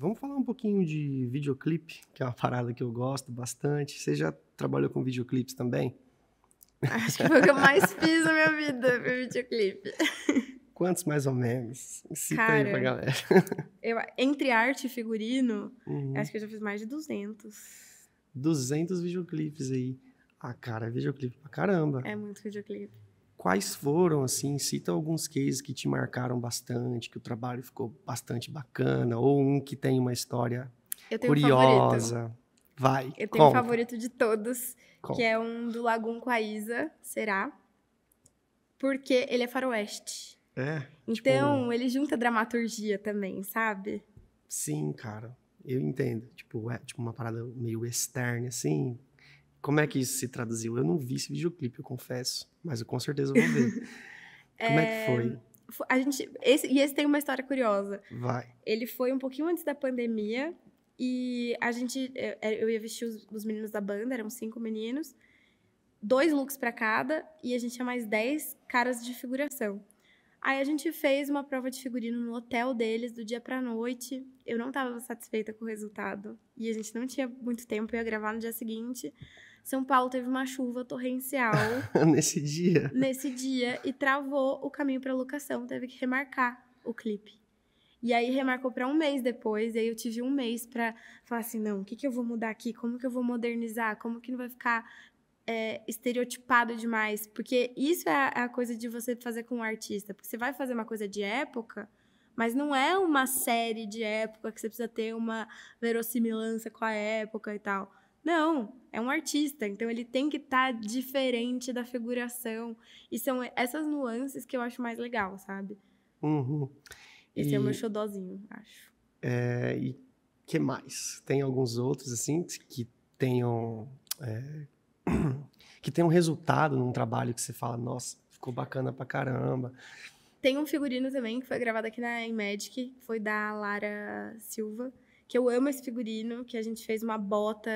Vamos falar um pouquinho de videoclipe, que é uma parada que eu gosto bastante. Você já trabalhou com videoclipes também? Acho que foi o que eu mais fiz na minha vida, foi videoclipe. Quantos mais ou menos? Cita Cara, aí pra galera. Eu, entre arte e figurino, uhum. acho que eu já fiz mais de 200. 200 videoclipes aí. Ah, cara, é videoclipe pra caramba. É muito videoclipe quais foram, assim, cita alguns cases que te marcaram bastante, que o trabalho ficou bastante bacana, ou um que tem uma história curiosa. Vai. Eu tenho conta. um favorito de todos, conta. que é um do Lagoon com a Isa, será? Porque ele é faroeste. É. Tipo então, tipo... ele junta dramaturgia também, sabe? Sim, cara. Eu entendo. Tipo, é tipo uma parada meio externa, assim, como é que isso se traduziu? Eu não vi esse videoclipe, eu confesso, mas eu com certeza vou ver. Como é que é, foi? A gente, esse, e esse tem uma história curiosa. Vai. Ele foi um pouquinho antes da pandemia e a gente, eu, é, é, eu ia vestir os, os, meninos da banda, eram cinco meninos, dois looks para cada e a gente tinha mais dez caras de figuração. Aí a gente fez uma prova de figurino no hotel deles do dia para noite. Eu não estava satisfeita com o resultado e a gente não tinha muito tempo para gravar no dia seguinte. São Paulo teve uma chuva torrencial. nesse dia? Nesse dia. E travou o caminho para locação. Teve que remarcar o clipe. E aí remarcou para um mês depois, e aí eu tive um mês para falar assim, não, o que, que eu vou mudar aqui? Como que eu vou modernizar? Como que não vai ficar é, estereotipado demais? Porque isso é a, é a coisa de você fazer com um artista, porque você vai fazer uma coisa de época, mas não é uma série de época que você precisa ter uma verossimilhança com a época e tal. Não, é um artista, então ele tem que estar tá diferente da figuração. E são essas nuances que eu acho mais legal, sabe? Uhum. Esse e, é o meu xodózinho, acho. É, e que mais? Tem alguns outros, assim, que tenham... É, que tenham resultado num trabalho que você fala, nossa, ficou bacana pra caramba. Tem um figurino também que foi gravado aqui na Imagic, que foi da Lara Silva que eu amo esse figurino, que a gente fez uma bota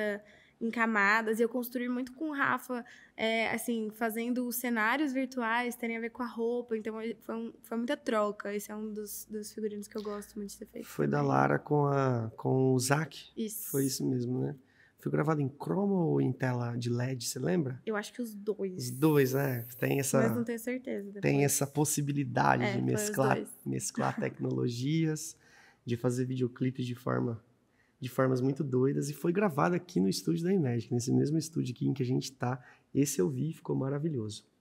em camadas, e eu construí muito com o Rafa, é, assim, fazendo os cenários virtuais terem a ver com a roupa, então é, foi, um, foi muita troca, esse é um dos, dos, figurinos que eu gosto muito de ter feito. Foi também. da Lara com, a, com o Zac? Isso. Foi isso mesmo, né? Foi gravado em cromo ou em tela de LED, você lembra? Eu acho que os dois. Os dois, né? Tem essa. Mas não tenho certeza. Depois. Tem essa possibilidade é, de mesclar, mesclar tecnologias. de fazer videoclipes de forma de formas muito doidas e foi gravado aqui no estúdio da Imagic, nesse mesmo estúdio aqui em que a gente está. Esse eu vi e ficou maravilhoso.